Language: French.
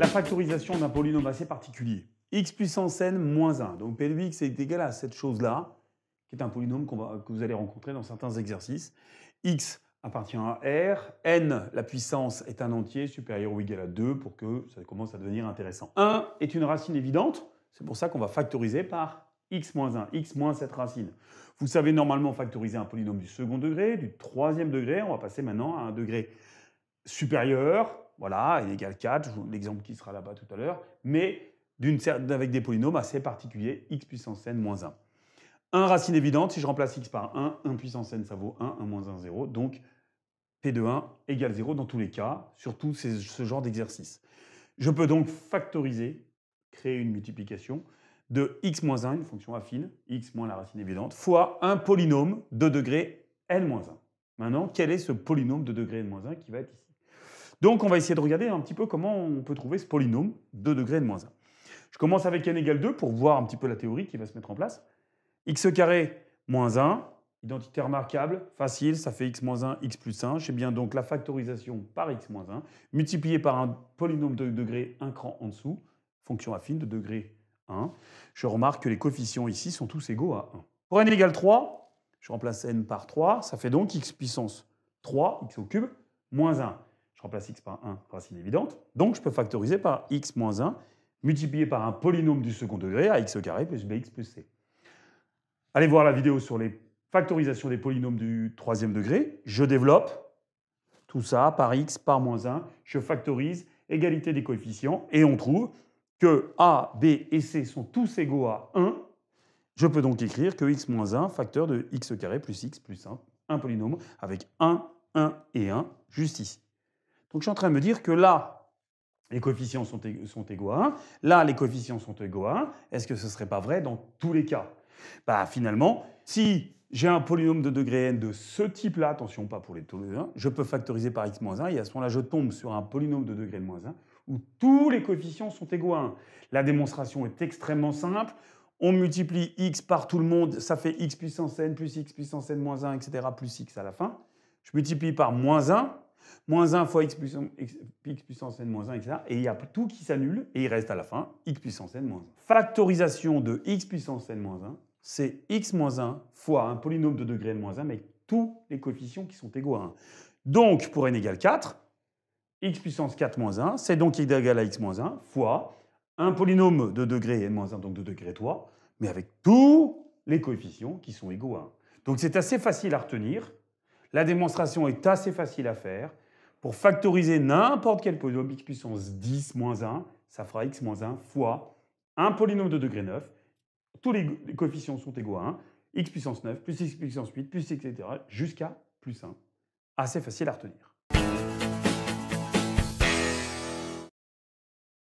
La factorisation d'un polynôme assez particulier. x puissance n moins 1. Donc P de x est égal à cette chose-là, qui est un polynôme que vous allez rencontrer dans certains exercices. x appartient à R. N, la puissance, est un entier supérieur ou égal à 2 pour que ça commence à devenir intéressant. 1 est une racine évidente, c'est pour ça qu'on va factoriser par x moins 1, x moins cette racine. Vous savez normalement factoriser un polynôme du second degré, du troisième degré, on va passer maintenant à un degré supérieur, voilà, n égale 4, l'exemple qui sera là-bas tout à l'heure, mais avec des polynômes assez particuliers, x puissance n moins 1. 1 racine évidente, si je remplace x par 1, 1 puissance n, ça vaut 1, 1 moins 1, 0. Donc p de 1 égale 0 dans tous les cas, surtout ce genre d'exercice. Je peux donc factoriser, créer une multiplication de x moins 1, une fonction affine, x moins la racine évidente, fois un polynôme de degré n moins 1. Maintenant, quel est ce polynôme de degré n moins 1 qui va être ici donc on va essayer de regarder un petit peu comment on peut trouver ce polynôme de degré de moins 1. Je commence avec n égale 2 pour voir un petit peu la théorie qui va se mettre en place. x carré moins 1, identité remarquable, facile, ça fait x moins 1, x plus 1. J'ai bien donc la factorisation par x moins 1, multipliée par un polynôme de degré un cran en dessous, fonction affine de degré 1. Je remarque que les coefficients ici sont tous égaux à 1. Pour n égale 3, je remplace n par 3, ça fait donc x puissance 3, x au cube, moins 1. Je remplace x par 1, racine évidente. Donc je peux factoriser par x moins 1 multiplié par un polynôme du second degré à x carré plus bx plus c. Allez voir la vidéo sur les factorisations des polynômes du troisième degré. Je développe tout ça par x, par moins 1. Je factorise égalité des coefficients et on trouve que a, b et c sont tous égaux à 1. Je peux donc écrire que x moins 1, facteur de x carré plus x plus 1, un polynôme avec 1, 1 et 1, juste ici. Donc je suis en train de me dire que là, les coefficients sont, égaux à 1, là, les coefficients sont égaux à 1. Est-ce que ce ne serait pas vrai dans tous les cas bah, finalement, si j'ai un polynôme de degré n de ce type-là, attention, pas pour les 1, je peux factoriser par x-1, moins et à ce moment-là, je tombe sur un polynôme de degré de moins 1 où tous les coefficients sont égaux à 1. La démonstration est extrêmement simple. On multiplie x par tout le monde, ça fait x puissance n plus x puissance n moins 1, etc., plus x à la fin. Je multiplie par moins 1, Moins 1 fois x puissance, x, puissance n moins 1, etc. Et il y a tout qui s'annule et il reste à la fin x puissance n moins 1. Factorisation de x puissance n moins 1, c'est x moins 1 fois un polynôme de degré n moins 1 avec tous les coefficients qui sont égaux à 1. Donc, pour n égale 4, x puissance 4 moins 1, c'est donc égal à x moins 1 fois un polynôme de degré n moins 1, donc de degré 3, mais avec tous les coefficients qui sont égaux à 1. Donc c'est assez facile à retenir. La démonstration est assez facile à faire. Pour factoriser n'importe quel polynôme x puissance 10 moins 1, ça fera x moins 1 fois un polynôme de degré 9. Tous les coefficients sont égaux à 1. x puissance 9 plus x puissance 8 plus etc. jusqu'à plus 1. Assez facile à retenir.